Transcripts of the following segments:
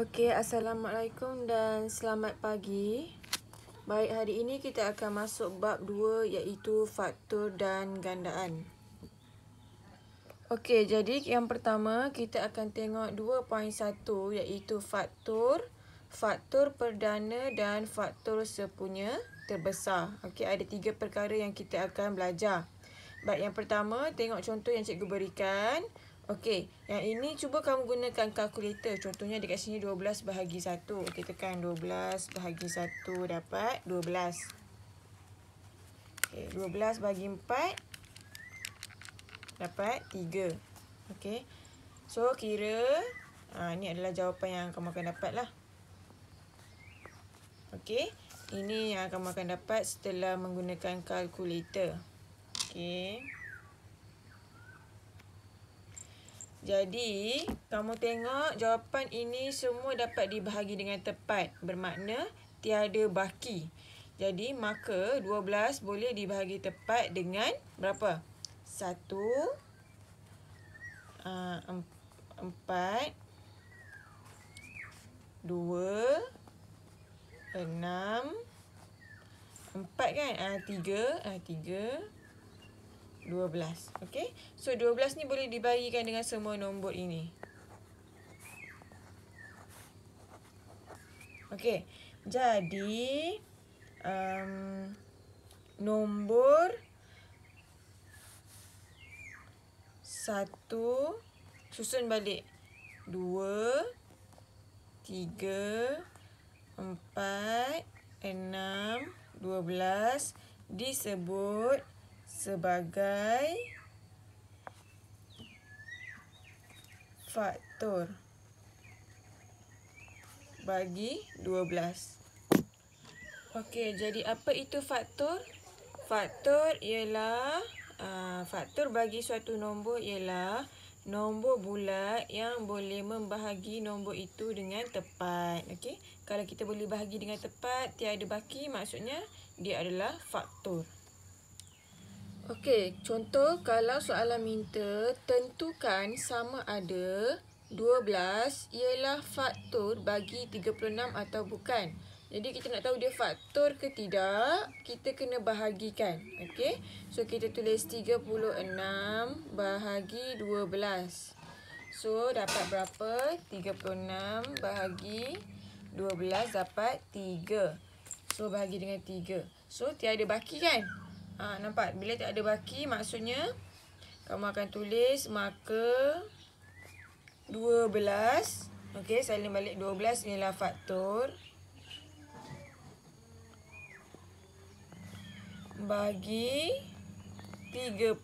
Okey, Assalamualaikum dan selamat pagi. Baik, hari ini kita akan masuk bab dua, iaitu faktor dan gandaan. Okey, jadi yang pertama kita akan tengok 2.1 iaitu faktor, faktor perdana dan faktor sepunya terbesar. Okey, ada tiga perkara yang kita akan belajar. Baik, yang pertama tengok contoh yang cikgu berikan. Okey. Okey, yang ini cuba kamu gunakan kalkulator. Contohnya dekat sini 12 bahagi 1. Okey, tekan 12 bahagi 1 dapat 12. Okey, 12 bahagi 4 dapat 3. Okey. So, kira ha, ini adalah jawapan yang kamu akan dapat lah. Okey, ini yang kamu akan dapat setelah menggunakan kalkulator. Okey. Jadi, kamu tengok jawapan ini semua dapat dibahagi dengan tepat. Bermakna, tiada baki. Jadi, maka 12 boleh dibahagi tepat dengan berapa? 1, 4, 2, 6, 4 kan? 3, ah, 3. 12. Okey. So 12 ni boleh dibahagikan dengan semua nombor ini. Okey. Jadi um, nombor 1 susun balik 2 3 4 5 6 7 8 12 disebut sebagai faktor bagi 12 Okey, jadi apa itu faktor? Faktor ialah uh, Faktor bagi suatu nombor ialah Nombor bulat yang boleh membahagi nombor itu dengan tepat Okey, kalau kita boleh bahagi dengan tepat Tiada baki maksudnya dia adalah faktor Faktor Okey, contoh kalau soalan minta tentukan sama ada 12 ialah faktor bagi 36 atau bukan. Jadi kita nak tahu dia faktor ke tidak, kita kena bahagikan. Okey. So kita tulis 36 bahagi 12. So dapat berapa? 36 bahagi 12 dapat 3. So bahagi dengan 3. So tiada baki kan? Ha, nampak? Bila tak ada baki, maksudnya kamu akan tulis maka 12. Okey, salin balik 12. Inilah faktor. Bagi 36.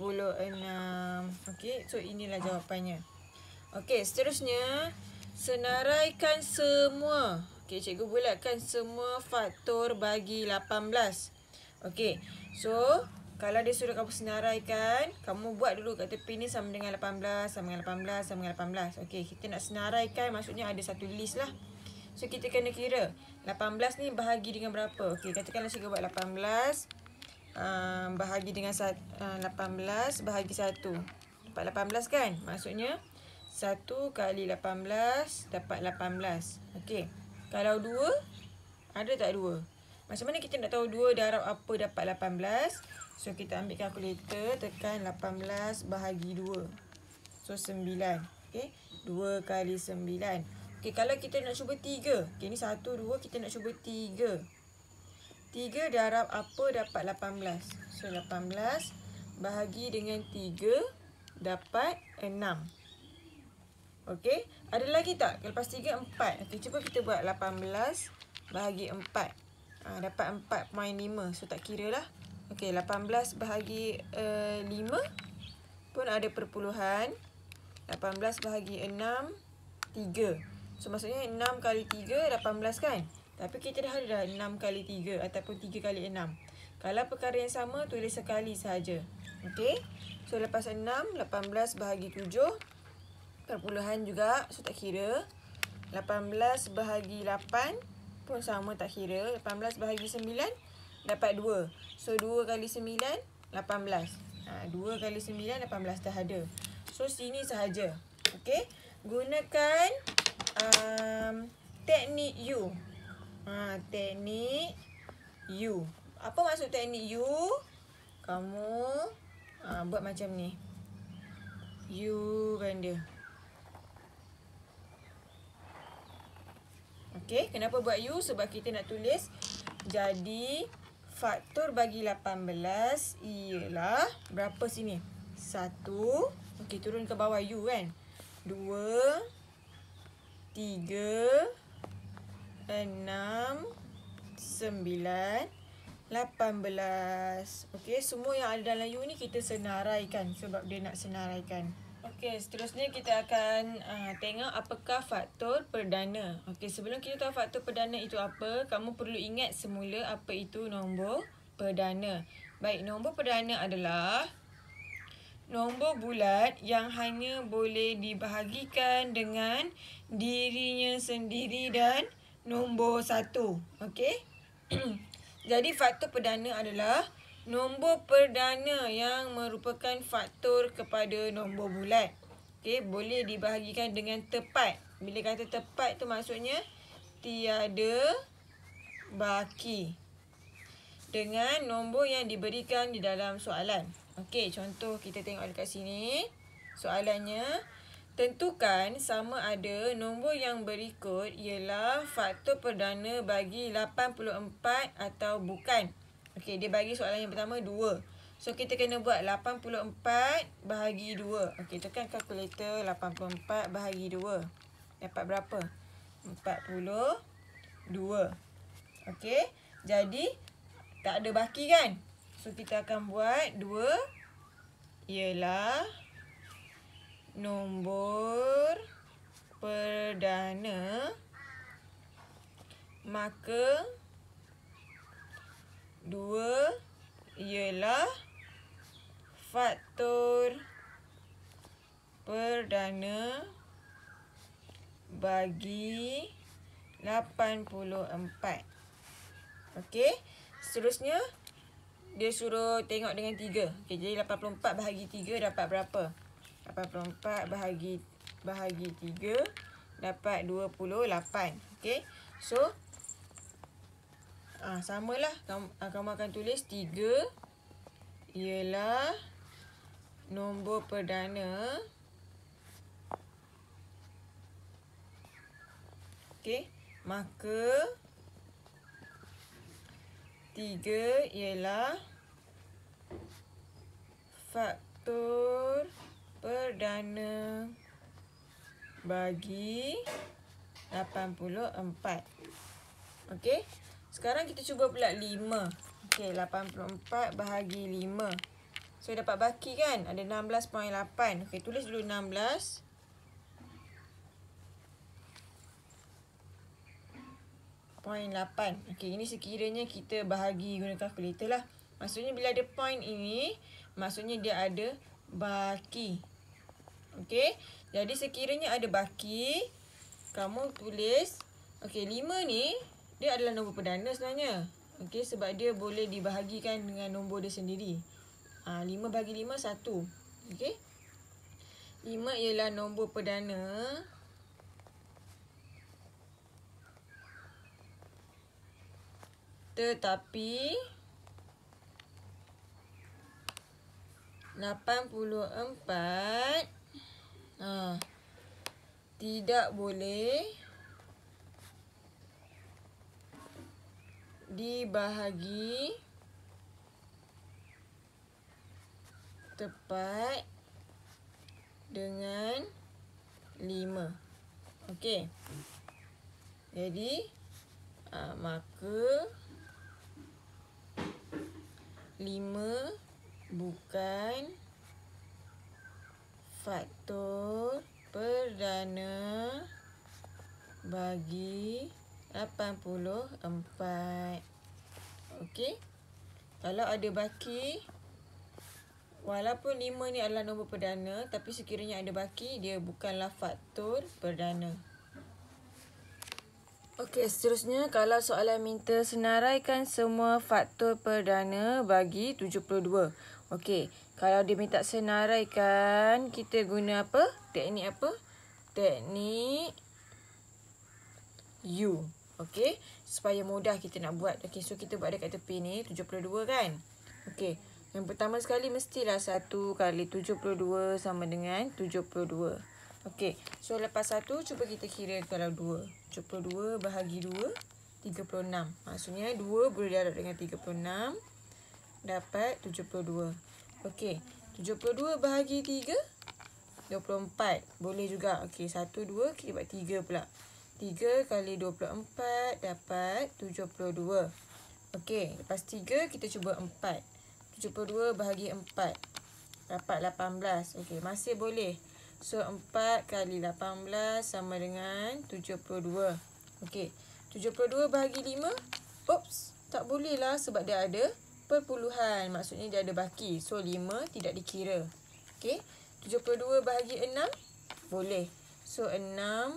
Okey, so inilah jawapannya. Okey, seterusnya. Senaraikan semua. Okey, cikgu bulatkan semua faktor bagi 18. Okey. So, kalau dia suruh kamu senaraikan, kamu buat dulu kat tepi ni sama dengan 18, sama dengan 18, sama dengan 18. Okay, kita nak senaraikan maksudnya ada satu list lah. So, kita kena kira 18 ni bahagi dengan berapa. Okey, katakanlah cikgu buat 18 um, bahagi dengan uh, 18 bahagi 1. Dapat 18 kan? Maksudnya 1 kali 18 dapat 18. Okay, kalau 2 ada tak 2? Macam mana kita nak tahu 2 darab apa dapat 18? So, kita ambil kalkulator. Tekan 18 bahagi 2. So, 9. Okay. 2 kali 9. Okay, kalau kita nak cuba 3. Okay, ni 1, 2. Kita nak cuba 3. 3 darab apa dapat 18? So, 18 bahagi dengan 3 dapat 6. Okay. Ada lagi tak? Lepas 3, 4. Okay, cuba kita buat 18 bahagi 4. 4 ha, Dapat 4.5 So tak kira lah Okay 18 bahagi uh, eh, 5 Pun ada perpuluhan 18 bahagi 6 3 So maksudnya 6 kali 3 18 kan Tapi kita dah ada 6 kali 3 Ataupun 3 kali 6 Kalau perkara yang sama tulis sekali sahaja Okay So lepas 6 18 bahagi 7 Perpuluhan juga So tak kira 18 bahagi 8 3 pun sama tak kira 18 bahagi 9 dapat 2 so 2 kali 9 18 ha, 2 kali 9 18 dah ada so sini sahaja okay gunakan um, teknik U ha, teknik U apa maksud teknik U kamu ha, buat macam ni U kan dia Okay, kenapa buat U? Sebab kita nak tulis. Jadi, faktor bagi 18 ialah berapa sini? 1. okay turun ke bawah U kan? 2, 3, 6, 9, 18. Okey, semua yang ada dalam U ni kita senaraikan. Sebab dia nak senaraikan. Okey. Okey, seterusnya kita akan uh, tengok apakah faktor perdana. Okey, sebelum kita tahu faktor perdana itu apa, kamu perlu ingat semula apa itu nombor perdana. Baik, nombor perdana adalah nombor bulat yang hanya boleh dibahagikan dengan dirinya sendiri dan nombor satu. Okey? Jadi, faktor perdana adalah nombor perdana yang merupakan faktor kepada nombor bulat. Okey, boleh dibahagikan dengan tepat. Bila kata tepat tu maksudnya tiada baki dengan nombor yang diberikan di dalam soalan. Okey, contoh kita tengok dekat sini. Soalannya tentukan sama ada nombor yang berikut ialah faktor perdana bagi 84 atau bukan. Okey, dia bagi soalan yang pertama 2. So kita kena buat 84 bahagi 2. Okey, tekan kalkulator 84 bahagi 2. Dapat berapa? 42. Okey. Jadi tak ada baki kan? So kita akan buat 2 ialah nombor perdana maka dua ialah faktor perdana bagi 84. Okey. Seterusnya dia suruh tengok dengan 3. Okey, jadi 84 bahagi 3 dapat berapa? 84 bahagi bahagi 3 dapat 28. Okey. So Ah, sama lah. Ah, kamu, akan tulis tiga, ialah nombor perdana. Okey, maka tiga ialah faktor perdana bagi 84. Okey. Sekarang kita cuba pula 5. Okey, 84 bahagi 5. So, dapat baki kan? Ada 16.8. Okey, tulis dulu 16. Point 8. Okey, ini sekiranya kita bahagi guna calculator lah. Maksudnya, bila ada point ini, maksudnya dia ada baki. Okey, jadi sekiranya ada baki, kamu tulis. Okey, 5 ni, dia adalah nombor perdana sebenarnya. okay sebab dia boleh dibahagikan dengan nombor dia sendiri. Ah ha, 5 bagi 5 1. okay. 5 ialah nombor perdana. Tetapi 84 ah ha, tidak boleh dibahagi tepat dengan 5. Okey. Jadi aa, ah, maka 5 bukan faktor perdana bagi 84 Okey Kalau ada baki Walaupun 5 ni adalah nombor perdana Tapi sekiranya ada baki Dia bukanlah faktor perdana Okey seterusnya Kalau soalan minta senaraikan semua faktor perdana Bagi 72 Okey Kalau dia minta senaraikan Kita guna apa? Teknik apa? Teknik U Okey, supaya mudah kita nak buat. Okey, so kita buat dekat tepi ni 72 kan? Okey. Yang pertama sekali mestilah 1 kali 72 sama dengan 72. Okey. So lepas 1 cuba kita kira kalau 2. 72 bahagi 2 36. Maksudnya 2 berdarab dengan 36 dapat 72. Okey. 72 bahagi 3 24. Boleh juga. Okey, 1 2 kira buat 3 pula. 3 kali 24 dapat 72. Okey, lepas 3 kita cuba 4. 72 bahagi 4 dapat 18. Okey, masih boleh. So 4 kali 18 sama dengan 72. Okey. 72 bahagi 5. Oops, tak boleh lah sebab dia ada perpuluhan. Maksudnya dia ada baki. So 5 tidak dikira. Okey. 72 bahagi 6 boleh. So 6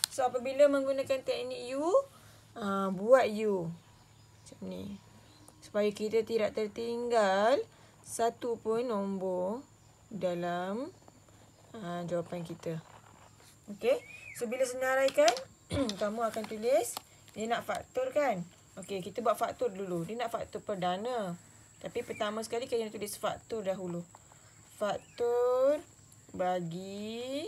So apabila menggunakan teknik U uh, Buat U Macam ni Supaya kita tidak tertinggal Satu pun nombor Dalam uh, Jawapan kita Okay So bila senaraikan Kamu akan tulis Dia nak faktor kan Okay kita buat faktor dulu Dia nak faktor perdana Tapi pertama sekali kita tulis faktor dahulu Faktor Bagi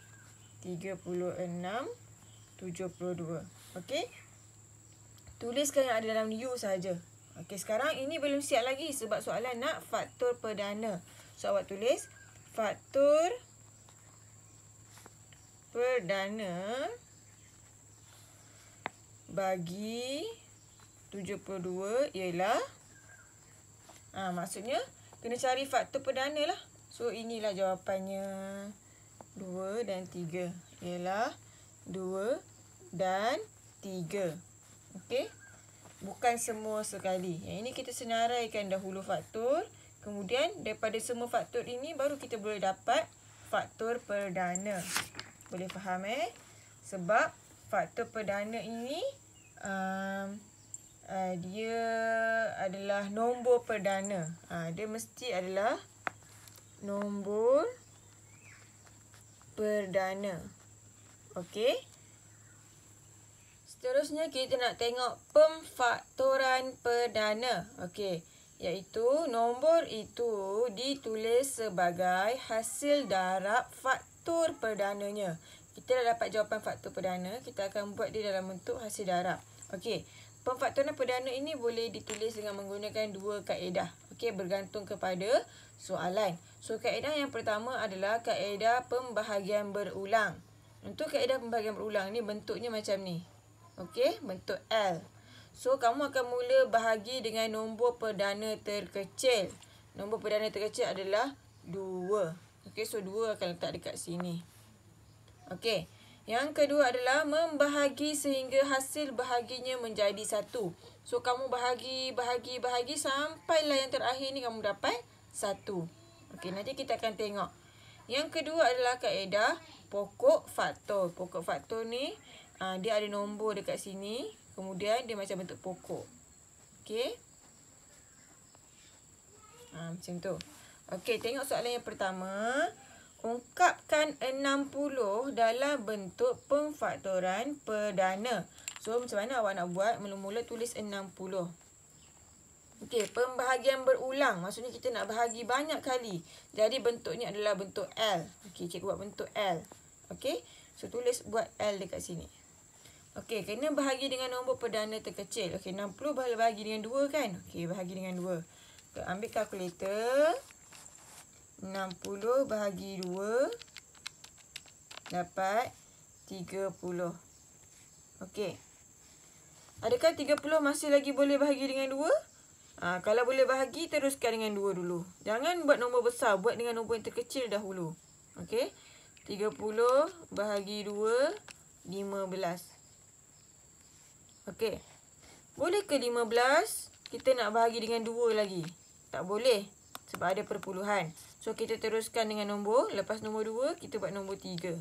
36, 72. Okey. Tuliskan yang ada dalam U saja. Okey, sekarang ini belum siap lagi sebab soalan nak faktor perdana. So, awak tulis faktor perdana bagi 72 ialah ah ha, maksudnya kena cari faktor perdana lah. So, inilah jawapannya. 2 dan 3 ialah 2 dan 3. Okey. Bukan semua sekali. Yang ini kita senaraikan dahulu faktor. Kemudian daripada semua faktor ini baru kita boleh dapat faktor perdana. Boleh faham eh? Sebab faktor perdana ini um, uh, dia adalah nombor perdana. Uh, dia mesti adalah nombor perdana. Okey. Seterusnya kita nak tengok pemfaktoran perdana. Okey. Iaitu nombor itu ditulis sebagai hasil darab faktor perdananya. Kita dah dapat jawapan faktor perdana. Kita akan buat dia dalam bentuk hasil darab. Okey. Pemfaktoran perdana ini boleh ditulis dengan menggunakan dua kaedah fikir bergantung kepada soalan. So, kaedah yang pertama adalah kaedah pembahagian berulang. Untuk kaedah pembahagian berulang ni bentuknya macam ni. Okey, bentuk L. So, kamu akan mula bahagi dengan nombor perdana terkecil. Nombor perdana terkecil adalah 2. Okey, so 2 akan letak dekat sini. Okey. Yang kedua adalah membahagi sehingga hasil bahaginya menjadi satu. So kamu bahagi, bahagi, bahagi sampailah yang terakhir ni kamu dapat satu. Okey, nanti kita akan tengok. Yang kedua adalah kaedah pokok faktor. Pokok faktor ni uh, dia ada nombor dekat sini. Kemudian dia macam bentuk pokok. Okey. Ha, macam tu. Okey, tengok soalan yang pertama. Ungkapkan 60 dalam bentuk pemfaktoran perdana. So macam mana awak nak buat? Mula-mula tulis 60. Okey, pembahagian berulang. Maksudnya kita nak bahagi banyak kali. Jadi bentuknya adalah bentuk L. Okey, cikgu buat bentuk L. Okey. So tulis buat L dekat sini. Okey, kena bahagi dengan nombor perdana terkecil. Okey, 60 bahagi dengan 2 kan? Okey, bahagi dengan 2. Kita ambil kalkulator. 60 bahagi 2 dapat 30. Okey. Adakah 30 masih lagi boleh bahagi dengan 2? Ha, ah, kalau boleh bahagi, teruskan dengan 2 dulu. Jangan buat nombor besar. Buat dengan nombor yang terkecil dahulu. Okey. 30 bahagi 2, 15. Okey. Boleh ke 15? Kita nak bahagi dengan 2 lagi. Tak boleh. Sebab ada perpuluhan. So, kita teruskan dengan nombor. Lepas nombor 2, kita buat nombor 3.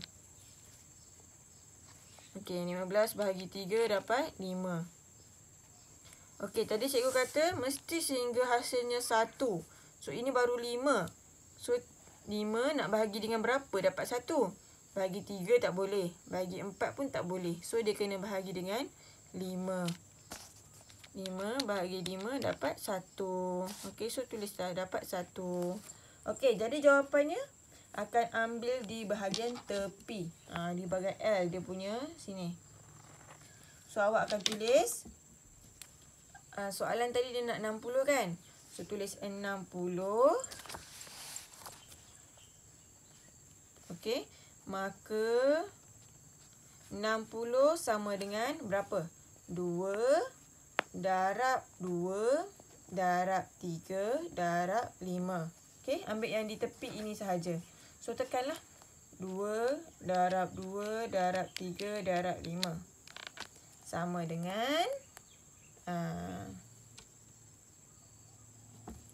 Okey, 15 bahagi 3 dapat 5. Okey, tadi cikgu kata mesti sehingga hasilnya 1. So, ini baru 5. So, 5 nak bahagi dengan berapa dapat 1. Bahagi 3 tak boleh. Bahagi 4 pun tak boleh. So, dia kena bahagi dengan 5. 5 bahagi 5 dapat 1. Okey, so tulislah dapat 1. Okey, jadi jawapannya akan ambil di bahagian tepi. Ha, di bahagian L dia punya sini. So awak akan tulis. Ha, soalan tadi dia nak 60 kan? So tulis 60. Okay, Maka 60 sama dengan berapa? 2 darab 2 darab 3 darab 5. Okey, ambil yang di tepi ini sahaja. So tekanlah 2 darab 2 darab 3 darab 5 Sama dengan uh, ah,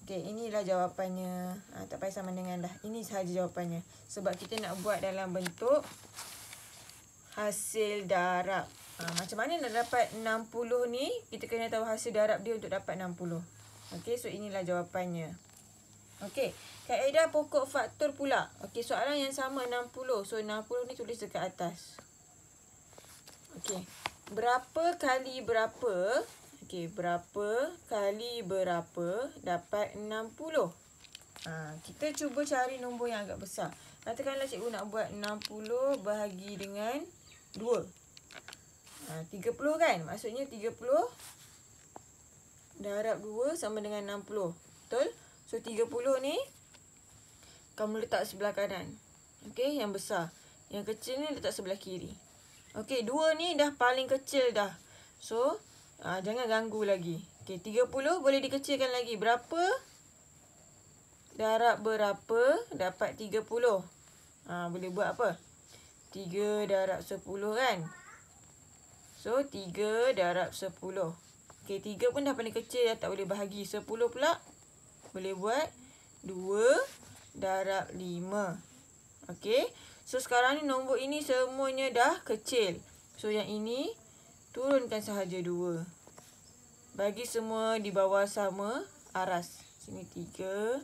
Okay inilah jawapannya uh, Tak payah sama dengan dah Ini sahaja jawapannya Sebab kita nak buat dalam bentuk Hasil darab uh, Macam mana nak dapat 60 ni Kita kena tahu hasil darab dia untuk dapat 60 Okay so inilah jawapannya Okay Kaedah pokok faktor pula. Okey, soalan yang sama 60. So 60 ni tulis dekat atas. Okey. Berapa kali berapa? Okey, berapa kali berapa dapat 60? Ha, kita cuba cari nombor yang agak besar. Katakanlah cikgu nak buat 60 bahagi dengan 2. Ha, 30 kan? Maksudnya 30 darab 2 sama dengan 60. Betul? So 30 ni kamu letak sebelah kanan. Okey, yang besar. Yang kecil ni letak sebelah kiri. Okey, dua ni dah paling kecil dah. So, aa, ah, jangan ganggu lagi. Okey, 30 boleh dikecilkan lagi. Berapa? Darab berapa dapat 30? Ha, ah, boleh buat apa? 3 darab 10 kan? So, 3 darab 10. Okey, 3 pun dah paling kecil dah tak boleh bahagi. 10 pula boleh buat 2 darab 5. Okey. So sekarang ni nombor ini semuanya dah kecil. So yang ini turunkan sahaja 2. Bagi semua di bawah sama aras. Sini 3.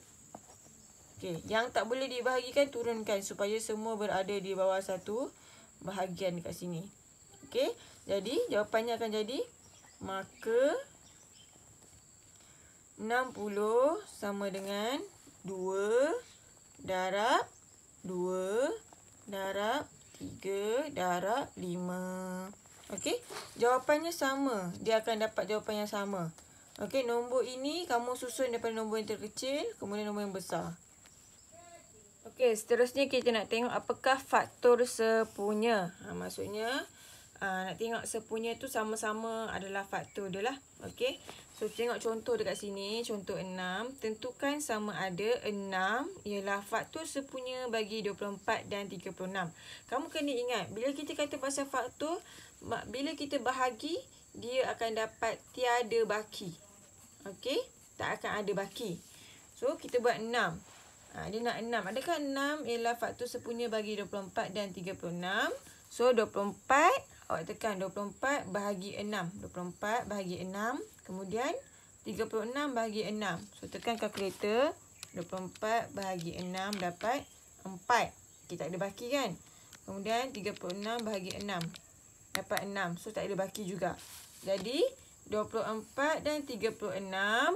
Okey, yang tak boleh dibahagikan turunkan supaya semua berada di bawah satu bahagian dekat sini. Okey. Jadi jawapannya akan jadi maka 60 sama dengan 2 darab 2, darab 3, darab 5. Okey, jawapannya sama. Dia akan dapat jawapan yang sama. Okey, nombor ini kamu susun daripada nombor yang terkecil, kemudian nombor yang besar. Okey, seterusnya kita nak tengok apakah faktor sepunya. Ha, maksudnya... Ah, nak tengok sepunya tu sama-sama adalah faktor dia lah. Okay. So, tengok contoh dekat sini. Contoh 6. Tentukan sama ada 6 ialah faktor sepunya bagi 24 dan 36. Kamu kena ingat, bila kita kata pasal faktor, bila kita bahagi, dia akan dapat tiada baki. Okay. Tak akan ada baki. So, kita buat 6. Ha, dia nak 6. Adakah 6 ialah faktor sepunya bagi 24 dan 36? So, 24 Awak tekan 24 bahagi 6. 24 bahagi 6. Kemudian 36 bahagi 6. So tekan kalkulator. 24 bahagi 6 dapat 4. Okay, tak ada baki kan? Kemudian 36 bahagi 6. Dapat 6. So tak ada baki juga. Jadi 24 dan 36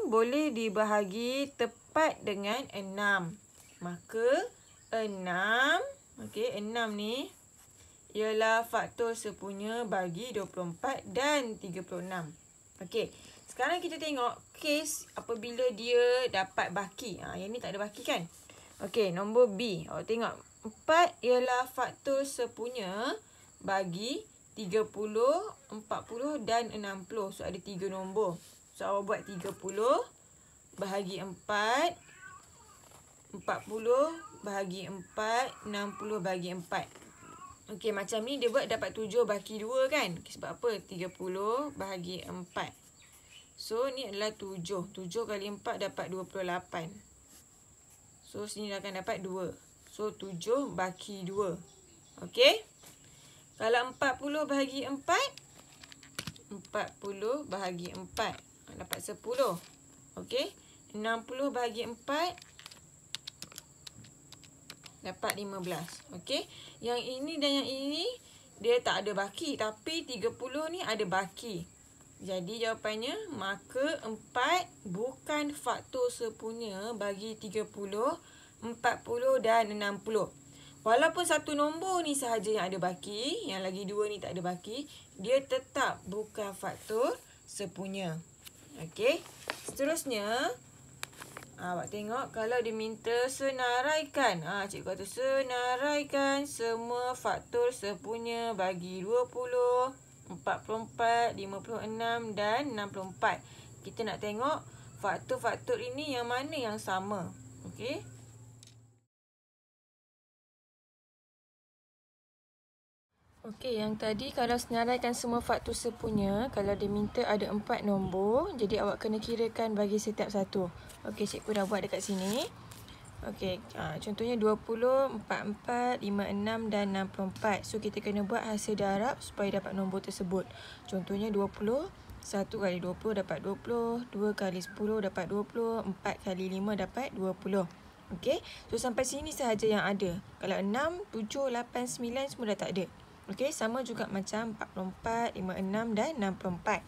boleh dibahagi tepat dengan 6. Maka 6. Okay 6 ni ialah faktor sepunya bagi 24 dan 36. Okey. Sekarang kita tengok kes apabila dia dapat baki. Ha, yang ni tak ada baki kan? Okey, nombor B. Oh tengok. 4 ialah faktor sepunya bagi 30, 40 dan 60. So, ada 3 nombor. So, awak buat 30 bahagi 4. 40 bahagi 4. 60 bahagi 4. Okey, macam ni dia buat dapat 7 bahagi 2 kan? Okay, sebab apa? 30 bahagi 4. So, ni adalah 7. 7 kali 4 dapat 28. So, sini akan dapat 2. So, 7 bahagi 2. Okey? Kalau 40 bahagi 4. 40 bahagi 4. Dapat 10. Okey? 60 bahagi 4. Dapat 15. okay? Yang ini dan yang ini dia tak ada baki tapi 30 ni ada baki. Jadi jawapannya maka 4 bukan faktor sepunya bagi 30, 40 dan 60. Walaupun satu nombor ni sahaja yang ada baki, yang lagi dua ni tak ada baki, dia tetap bukan faktor sepunya. Okey. Seterusnya Ha, awak tengok kalau diminta senaraikan. Ha, cikgu kata senaraikan semua faktor sepunya bagi 20, 44, 56 dan 64. Kita nak tengok faktor-faktor ini yang mana yang sama. Okey. Okey, yang tadi kalau senaraikan semua faktor sepunya, kalau dia minta ada empat nombor, jadi awak kena kirakan bagi setiap satu. Okey, cikgu dah buat dekat sini. Okey, ha, contohnya 20, 44, 56 dan 64. So, kita kena buat hasil darab supaya dapat nombor tersebut. Contohnya 20, 1 kali 20 dapat 20, 2 kali 10 dapat 20, 4 kali 5 dapat 20. Okey, so sampai sini sahaja yang ada. Kalau 6, 7, 8, 9 semua dah tak ada. Okey, sama juga macam 44, 56 dan 64.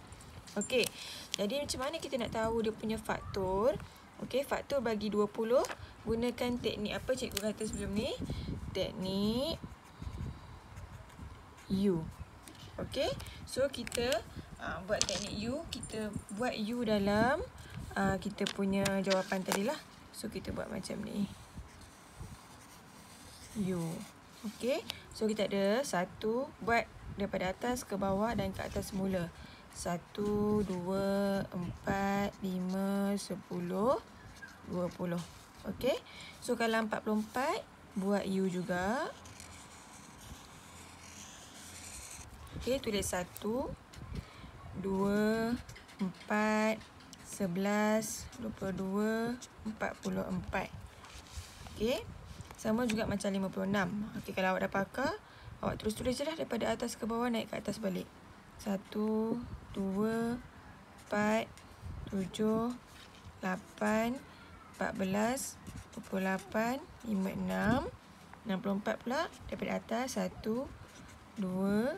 Okey. Jadi macam mana kita nak tahu dia punya faktor? Okey, faktor bagi 20 gunakan teknik apa cikgu kata sebelum ni? Teknik U. Okey. So kita uh, buat teknik U, kita buat U dalam uh, kita punya jawapan tadi lah. So kita buat macam ni. U. Okey. So kita ada satu buat daripada atas ke bawah dan ke atas semula. Satu, dua, empat, lima, sepuluh, dua puluh. Okay. So kalau empat puluh empat, buat U juga. Okay, tulis satu, dua, empat, sebelas, dua puluh dua, empat puluh empat. Okay. Sama juga macam 56. Okey, kalau awak dah pakar, awak terus tulis je lah daripada atas ke bawah naik ke atas balik. 1, 2, 4, 7, 8, 14, 28, 56, 64 pula daripada atas. 1, 2, 4, 8.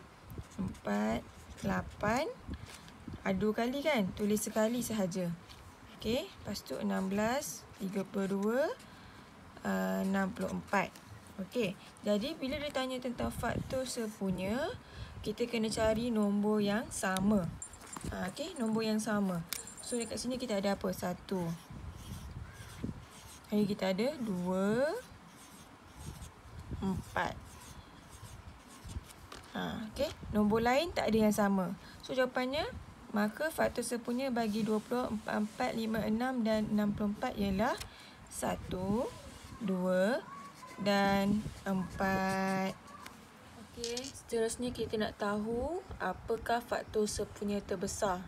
Adu kali kan? Tulis sekali sahaja. Okey, lepas tu 16, 32, 33. 64 Okey, jadi bila dia tanya tentang faktor sepunya Kita kena cari nombor yang sama uh, Okey, nombor yang sama So dekat sini kita ada apa? Satu Hari kita ada dua Empat ha, Okey, nombor lain tak ada yang sama So jawapannya Maka faktor sepunya bagi 24, 4, 5, 6 dan 64 ialah 1, 2, 4, dua dan empat. Okey, seterusnya kita nak tahu apakah faktor sepunya terbesar.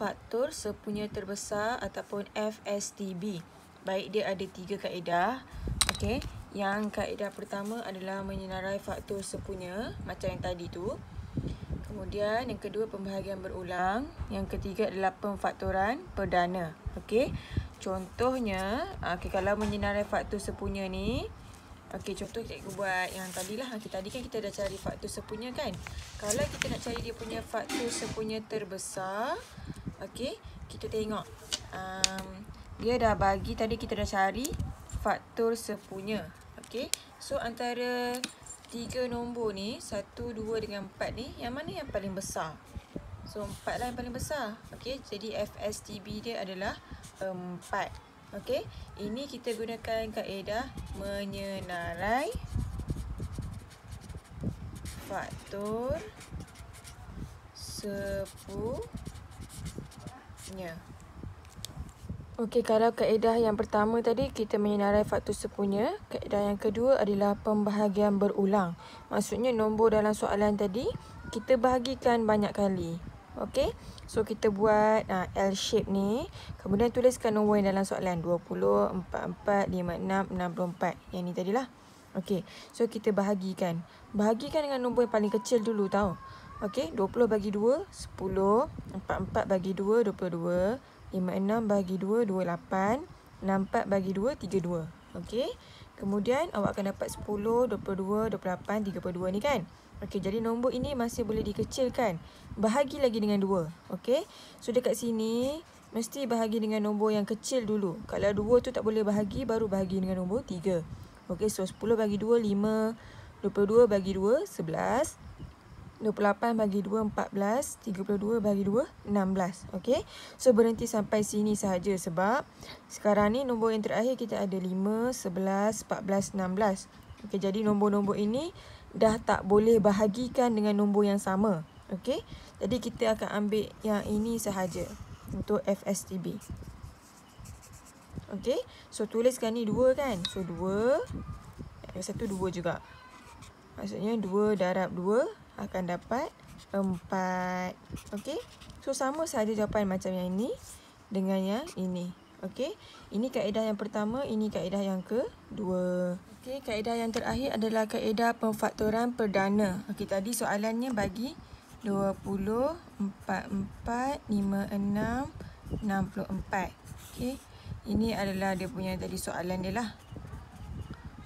Faktor sepunya terbesar ataupun FSTB. Baik dia ada tiga kaedah. Okey, yang kaedah pertama adalah menyenarai faktor sepunya macam yang tadi tu. Kemudian yang kedua pembahagian berulang. Yang ketiga adalah pemfaktoran perdana. Okey. Contohnya, ah, okay, kalau menyenarai faktor sepunya ni Okey, contoh cikgu buat yang tadi lah. Okay, tadi kan kita dah cari faktor sepunya kan? Kalau kita nak cari dia punya faktor sepunya terbesar, okey, kita tengok. Um, dia dah bagi, tadi kita dah cari faktor sepunya. Okey, so antara tiga nombor ni, satu, dua dengan empat ni, yang mana yang paling besar? So, empat lah yang paling besar. Okey, jadi FSTB dia adalah empat. Okey, ini kita gunakan kaedah menyenarai faktor sepunya. Okey, kalau kaedah yang pertama tadi kita menyenarai faktor sepunya, kaedah yang kedua adalah pembahagian berulang. Maksudnya nombor dalam soalan tadi kita bahagikan banyak kali. Okay. So, kita buat uh, L shape ni. Kemudian, tuliskan nombor yang dalam soalan. 20, 44, 56, 64. Yang ni tadilah. Okay. So, kita bahagikan. Bahagikan dengan nombor yang paling kecil dulu tau. Okay. 20 bagi 2, 10. 44 bagi 2, 22. 56 bagi 2, 28. 64 bagi 2, 32. Okay. Kemudian, awak akan dapat 10, 22, 28, 32 ni kan? Okey, jadi nombor ini masih boleh dikecilkan. Bahagi lagi dengan 2. Okey. So dekat sini mesti bahagi dengan nombor yang kecil dulu. Kalau 2 tu tak boleh bahagi baru bahagi dengan nombor 3. Okey, so 10 bagi 2 5, 22 bagi 2 11, 28 bagi 2 14, 32 bagi 2 16. Okey. So berhenti sampai sini sahaja sebab sekarang ni nombor yang terakhir kita ada 5, 11, 14, 16. Okey, jadi nombor-nombor ini dah tak boleh bahagikan dengan nombor yang sama. Okey. Jadi kita akan ambil yang ini sahaja untuk FSTB. Okey. So tuliskan ni 2 kan. So 2 yang satu 2 juga. Maksudnya 2 darab 2 akan dapat 4. Okey. So sama sahaja jawapan macam yang ini dengan yang ini. Okey. Ini kaedah yang pertama, ini kaedah yang kedua. Okey, kaedah yang terakhir adalah kaedah pemfaktoran perdana. Okey, tadi soalannya bagi 20 44 56 64. Okey. Ini adalah dia punya tadi soalan dia lah.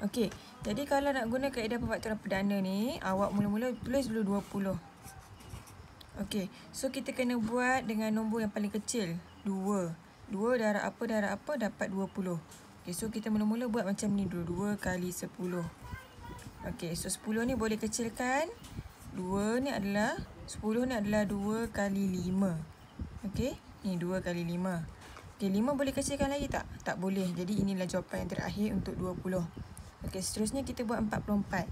Okey. Jadi kalau nak guna kaedah pemfaktoran perdana ni, awak mula-mula tulis dulu 20. Okey. So kita kena buat dengan nombor yang paling kecil, 2 dua darah apa darah apa dapat dua puluh. Okey so kita mula-mula buat macam ni dulu 2 kali sepuluh. okay so sepuluh ni boleh kecilkan. dua ni adalah sepuluh ni adalah dua kali lima. okay ni dua kali lima. okay lima boleh kecilkan lagi tak? Tak boleh. Jadi inilah jawapan yang terakhir untuk dua puluh. okay seterusnya kita buat empat puluh empat.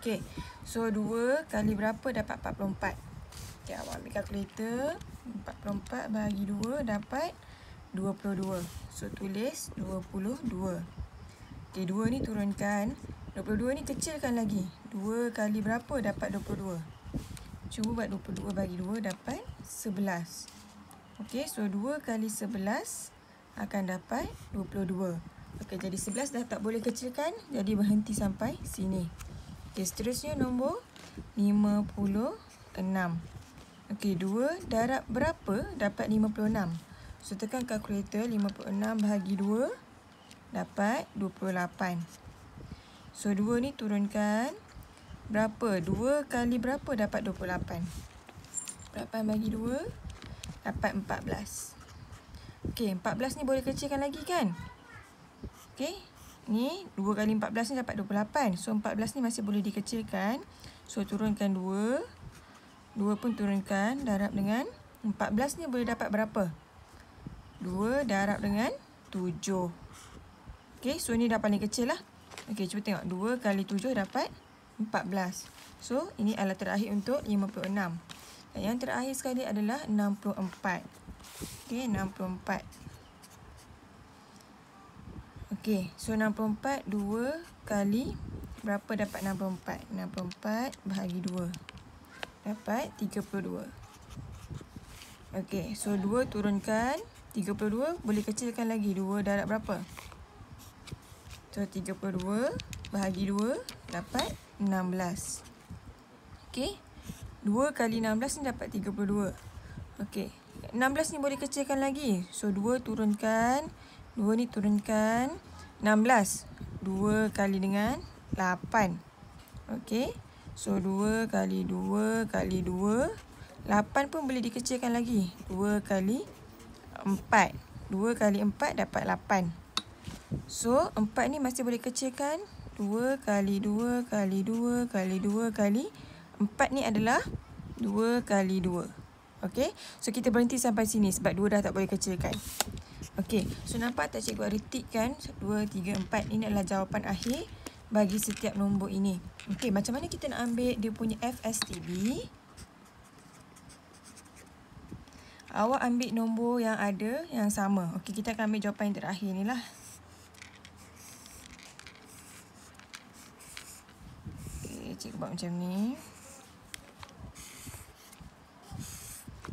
okay So dua kali berapa dapat empat puluh empat? Okey awak ambil kalkulator. 44 bahagi 2 dapat 22. So tulis 22. Okey, 2 ni turunkan. 22 ni kecilkan lagi. 2 kali berapa dapat 22? Cuba buat 22 bahagi 2 dapat 11. Okey, so 2 kali 11 akan dapat 22. Okey, jadi 11 dah tak boleh kecilkan. Jadi berhenti sampai sini. Okey, seterusnya nombor 56. 56. Okey, 2 darab berapa dapat 56? So, tekan kalkulator 56 bahagi 2 dapat 28. So, 2 ni turunkan berapa? 2 kali berapa dapat 28? 8 bahagi 2 dapat 14. Okey, 14 ni boleh kecilkan lagi kan? Okey, ni 2 kali 14 ni dapat 28. So, 14 ni masih boleh dikecilkan. So, turunkan 2 kali. 2 pun turunkan darab dengan 14 ni boleh dapat berapa 2 darab dengan 7 ok so ni dah paling kecil lah ok cuba tengok 2 kali 7 dapat 14 so ini adalah terakhir untuk 56 dan yang terakhir sekali adalah 64 ok 64 ok so 64 2 kali berapa dapat 64 64 bahagi 2 dapat 32 ok so 2 turunkan 32 boleh kecilkan lagi 2 darab berapa so 32 bahagi 2 dapat 16 ok 2 kali 16 ni dapat 32 ok 16 ni boleh kecilkan lagi so 2 turunkan 2 ni turunkan 16 2 kali dengan 8 ok So 2 kali 2 kali 2 8 pun boleh dikecilkan lagi 2 kali 4 2 kali 4 dapat 8 So 4 ni masih boleh kecilkan 2 kali 2 kali 2 kali 2 kali 4 ni adalah 2 kali 2 Okay So kita berhenti sampai sini sebab dua dah tak boleh kecilkan Okay So nampak tak cikgu retik kan 2, 3, 4 Ini adalah jawapan akhir bagi setiap nombor ini. Okey, macam mana kita nak ambil dia punya FSTB? Awak ambil nombor yang ada yang sama. Okey, kita akan ambil jawapan yang terakhir ni lah. Okey, cikgu buat macam ni.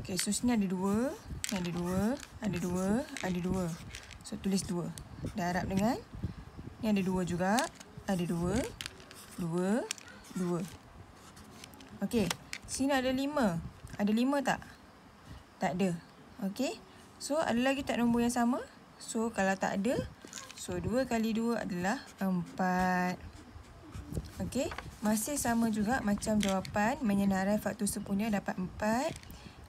Okey, so sini ada dua. Ada dua. Ada dua. Ada dua. So, tulis dua. Darab dengan. Ni ada dua juga. Ada dua. Dua. Dua. Okey. Sini ada lima. Ada lima tak? Tak ada. Okey. So, ada lagi tak nombor yang sama? So, kalau tak ada. So, dua kali dua adalah empat. Okey. Masih sama juga macam jawapan. Menyenarai faktor sepunya dapat empat.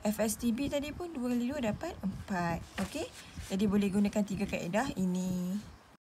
FSTB tadi pun dua kali dua dapat empat. Okey. Jadi boleh gunakan tiga kaedah ini.